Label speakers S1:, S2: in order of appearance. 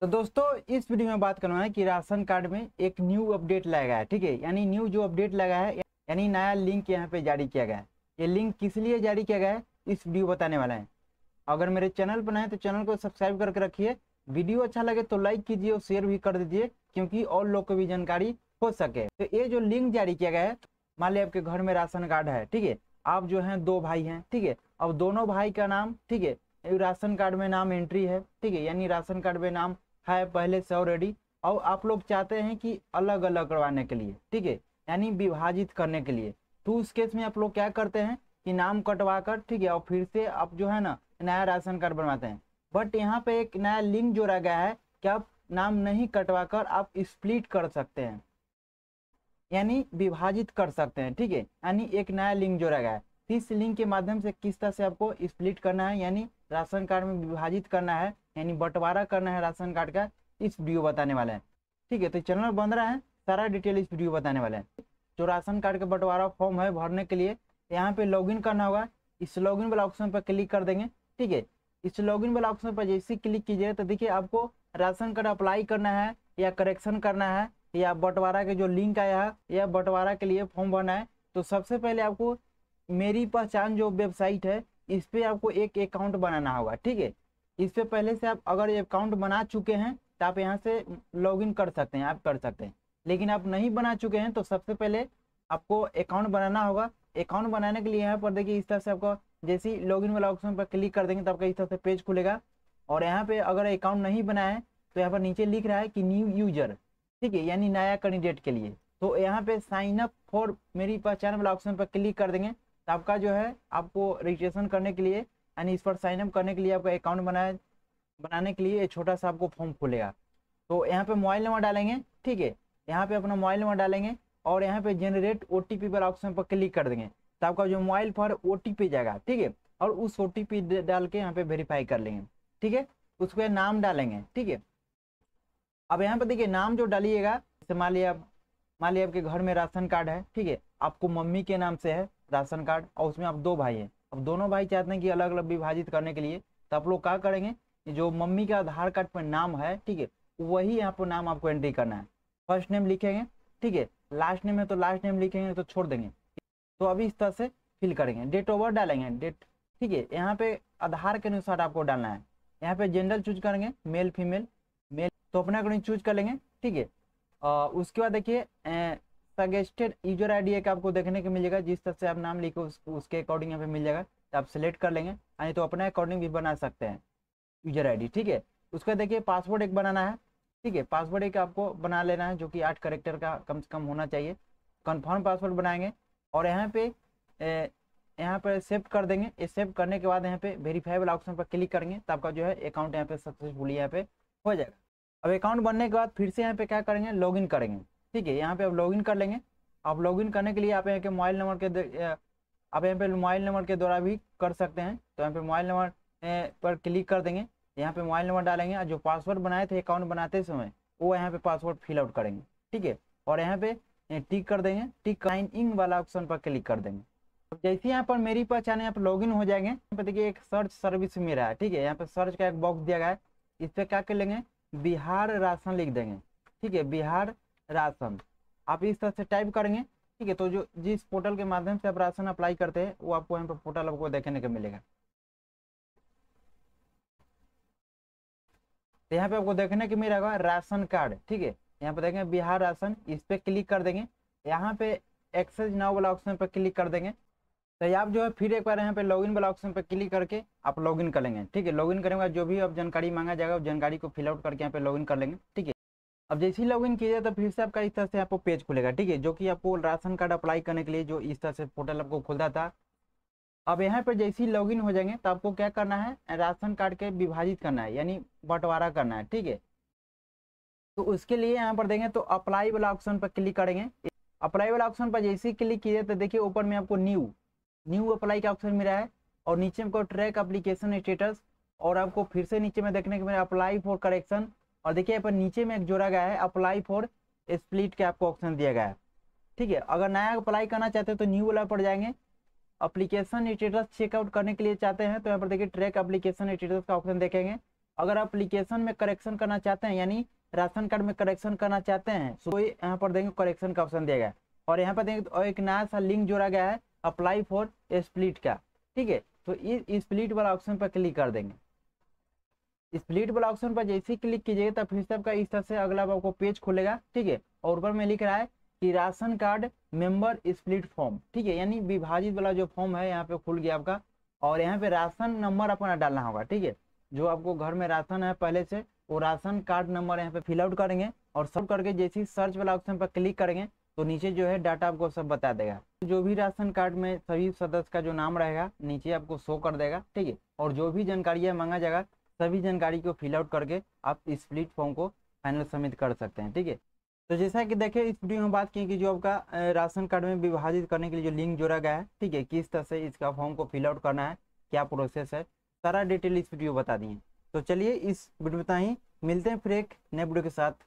S1: तो दोस्तों इस वीडियो में बात करना है कि राशन कार्ड में एक न्यू अपडेट लाया गया है ठीक है यानी न्यू जो अपडेट लगा है यानी नया लिंक यहाँ पे जारी किया गया है ये लिंक किस लिए जारी किया गया है इस वीडियो बताने वाला है अगर मेरे चैनल पर नए तो चैनल को सब्सक्राइब करके रखिए वीडियो अच्छा लगे तो लाइक कीजिए और शेयर भी कर दीजिए क्योंकि और लोग को भी जानकारी हो सके तो ये जो लिंक जारी किया गया है मान ली आपके घर में राशन कार्ड है ठीक है आप जो हैं दो भाई हैं ठीक है अब दोनों भाई का नाम ठीक है राशन कार्ड में नाम एंट्री है ठीक है यानी राशन कार्ड में नाम है पहले से ऑलरेडी और आप लोग चाहते हैं कि अलग अलग करवाने के लिए ठीक है यानी विभाजित करने के लिए तो उस केस में आप लोग क्या करते हैं कि नाम कटवा कर ठीक है और फिर से आप जो है ना नया राशन कार्ड बनवाते हैं बट यहाँ पे एक नया लिंक जोड़ा गया है कि आप नाम नहीं कटवा कर आप स्प्लिट कर सकते हैं यानी विभाजित कर सकते हैं ठीक है यानी एक नया लिंक जोड़ा गया है इस लिंक के माध्यम से किस तरह से आपको स्प्लिट करना है यानी राशन कार्ड में विभाजित करना है यानी बंटवारा करना है राशन कार्ड का इस वीडियो बताने वाला है ठीक है तो चैनल बन रहा है सारा डिटेल इस वीडियो बताने वाला है जो राशन कार्ड का बंटवारा फॉर्म है भरने के लिए यहाँ पे लॉगिन करना होगा इस लॉगिन वाला ऑप्शन पर क्लिक कर देंगे ठीक है इस लॉगिन वाला ऑप्शन पर जैसे क्लिक कीजिए तो देखिए आपको राशन कार्ड अप्लाई करना है या करेक्शन करना है या बंटवारा के जो लिंक आया है या बंटवारा के लिए फॉर्म भरना है तो सबसे पहले आपको मेरी पहचान जो वेबसाइट है इस पर आपको एक अकाउंट बनाना होगा ठीक है इससे पहले से आप अगर अकाउंट बना चुके हैं तो आप यहाँ से लॉगिन कर सकते हैं आप कर सकते हैं लेकिन आप नहीं बना चुके हैं तो सबसे पहले आपको अकाउंट बनाना होगा अकाउंट बनाने के लिए यहाँ पर देखिए इस तरह से आपको जैसे ही लॉगिन वाला ऑप्शन पर क्लिक कर देंगे तो आपका इस तरह से पेज खुलेगा और यहाँ पे अगर अकाउंट नहीं बनाए तो यहाँ पर नीचे लिख रहा है कि न्यू यूजर ठीक है यानी नया कैंडिडेट के लिए तो यहाँ पे साइन अप फॉर मेरी पहचान वाला ऑप्शन पर क्लिक कर देंगे तो आपका जो है आपको रजिस्ट्रेशन करने के लिए यानी इस पर साइनअप करने के लिए आपका अकाउंट बनाया बनाने के लिए छोटा सा आपको फॉर्म खुलेगा तो यहाँ पे मोबाइल नंबर डालेंगे ठीक है यहाँ पे अपना मोबाइल नंबर डालेंगे और यहाँ पे जनरेट ओ पर ऑप्शन पर क्लिक कर देंगे तो आपका जो मोबाइल पर ओ जाएगा ठीक है और उस ओ डाल के यहाँ पे वेरीफाई कर लेंगे ठीक है उसको नाम डालेंगे ठीक है अब यहाँ पे देखिए नाम जो डालिएगा जैसे मान लिया आप मान लिया आपके घर में राशन कार्ड है ठीक है आपको मम्मी के नाम से है राशन कार्ड और उसमें आप दो भाई हैं अब दोनों भाई चाहते हैं कि अलग अलग विभाजित करने के लिए तो आप लोग क्या करेंगे जो मम्मी का आधार कार्ड पर नाम है ठीक है वही यहाँ पर नाम आपको एंट्री करना है फर्स्ट नेम लिखेंगे ठीक है लास्ट नेम है तो लास्ट नेम लिखेंगे तो छोड़ देंगे तो अभी इस तरह से फिल करेंगे डेट ऑफ बर्थ डालेंगे डेट ठीक है यहाँ पे आधार के अनुसार आपको डालना है यहाँ पे जेंडर चूज करेंगे मेल फीमेल मेल तो अपना अकॉर्डिंग चूज कर लेंगे ठीक है उसके बाद देखिए सजेस्टेड यूजर आई डी एक आपको देखने को मिलेगा जिस तरह से आप नाम लिखो उस, उसके अकॉर्डिंग यहाँ पे मिल जाएगा तो आप सेलेक्ट कर लेंगे हाँ, यानी तो अपना अकॉर्डिंग भी बना सकते हैं यूजर आई ठीक है उसका देखिए पासवर्ड एक बनाना है ठीक है पासवर्ड एक आपको बना लेना है जो कि आठ करेक्टर का कम से कम होना चाहिए कन्फर्म पासवर्ड बनाएंगे और यहाँ पे ए, यहाँ पर सेव कर देंगे ये सेव करने के बाद यहाँ पे वेरीफाई वाला ऑप्शन पर क्लिक करेंगे तो आपका जो है अकाउंट यहाँ पे सक्सेसफुली यहाँ पे हो जाएगा अब अकाउंट बनने के बाद फिर से यहाँ पे क्या करेंगे लॉगिन करेंगे ठीक है यहाँ पे आप लॉगिन कर लेंगे आप लॉगिन करने के लिए आप यहाँ के मोबाइल नंबर के आप यहाँ पे मोबाइल नंबर के द्वारा भी कर सकते हैं तो यहाँ पे मोबाइल नंबर पर क्लिक कर देंगे यहाँ पे मोबाइल नंबर डालेंगे और जो पासवर्ड बनाए थे अकाउंट बनाते समय वो यहाँ पे पासवर्ड फिलआउट करेंगे ठीक है और यहाँ पे टिक कर देंगे टिक साइन इन वाला ऑप्शन पर क्लिक कर देंगे जैसे यहाँ पर मेरी पहचान यहाँ पर इन हो जाएंगे यहाँ पे देखिए एक सर्च सर्विस मेरा है ठीक है यहाँ पे सर्च का एक बॉक्स दिया गया है इस पर क्या कर लेंगे बिहार राशन लिख देंगे ठीक है बिहार राशन आप इस तरह से टाइप करेंगे ठीक है तो जो जिस पोर्टल के माध्यम से आप राशन अप्लाई करते हैं वो आपको यहाँ पर पोर्टल आपको देखने को मिलेगा तो यहाँ पे आपको देखने को मिलेगा राशन कार्ड ठीक है यहाँ पे देखेंगे बिहार राशन इस पर क्लिक कर देंगे यहाँ पे एक्सेस नाउ वाला ऑप्शन पर क्लिक कर देंगे तो आप जो है फिर एक बार यहाँ पे लॉगिन वाला ऑप्शन पर क्लिक करके आप लॉगिन कर लेंगे ठीक है लॉगिन करेंगे जो भी आप जानकारी मांगा जाएगा जानकारी को फिलआउट करके यहाँ पे लॉगिन कर लेंगे ठीक है अब जैसे ही लॉगिन किया जाए तो फिर से आपका इस तरह से आपको पेज खुलेगा ठीक है जो कि आपको राशन कार्ड अप्लाई करने के लिए जो इस तरह से पोर्टल आपको खुलता था अब यहाँ पर जैसे ही लॉगिन हो जाएंगे तो आपको क्या करना है राशन कार्ड के विभाजित करना है यानी बंटवारा करना है ठीक है तो उसके लिए यहाँ पर देखें तो अप्लाई वाला ऑप्शन पर क्लिक करेंगे अप्लाई वाला ऑप्शन पर जैसे ही क्लिक किया तो देखिए ऊपर में आपको न्यू न्यू अप्लाई का ऑप्शन मिला है और नीचे में ट्रैक अप्लीकेशन स्टेटस और आपको फिर से नीचे में देखने को मिला अप्लाई फॉर करेक्शन और देखिए पर नीचे में एक जोड़ा गया है अप्लाई फॉर स्प्लिट का आपको ऑप्शन दिया गया है ठीक है अगर नया अप्लाई करना चाहते हैं तो न्यू वाला पड़ जाएंगे अप्लीकेशन स्टेटस चेकआउट करने के लिए चाहते हैं तो यहाँ पर देखिए ट्रैक अप्लीकेशन स्टेटस का ऑप्शन देखेंगे अगर अप्लीकेशन में करेक्शन करना चाहते हैं यानी राशन कार्ड में करेक्शन करना चाहते हैं तो यहाँ पर देखेंगे करेक्शन का ऑप्शन दिया गया और यहाँ पर देखेंगे तो एक नया सा लिंक जोड़ा गया है अप्लाई फॉर स्प्लिट का ठीक है तो इस स्प्लिट वाला ऑप्शन पर क्लिक कर देंगे स्प्लिट वाला ऑप्शन पर जैसे ही क्लिक कीजिएगा तो फिर से आपका इस तरह से अगला आपको पेज खुलेगा ठीक है और ऊपर में लिख रहा है कि ration card member split form ठीक है यानी विभाजित वाला जो फॉर्म है यहाँ पे खुल गया आपका और यहाँ पे राशन नंबर अपना डालना होगा ठीक है जो आपको घर में राशन है पहले से वो राशन कार्ड नंबर यहाँ पे फिलआउट करेंगे और सब करके जैसे ही सर्च वाला ऑप्शन पर क्लिक करेंगे तो नीचे जो है डाटा आपको सब बता देगा जो भी राशन कार्ड में सभी सदस्य का जो नाम रहेगा नीचे आपको शो कर देगा ठीक है और जो भी जानकारियाँ मांगा जाएगा सभी जानकारी को फिल आउट करके आप इस स्प्लिट फॉर्म को फाइनल सबमिट कर सकते हैं ठीक है तो जैसा कि देखिए इस वीडियो में बात की कि जो आपका राशन कार्ड में विभाजित करने के लिए जो लिंक जोड़ा गया है ठीक है किस तरह से इसका फॉर्म को फिल आउट करना है क्या प्रोसेस है सारा डिटेल इस वीडियो बता दिए तो चलिए इस वीडियो में ही मिलते हैं फिर एक नए वीडियो के साथ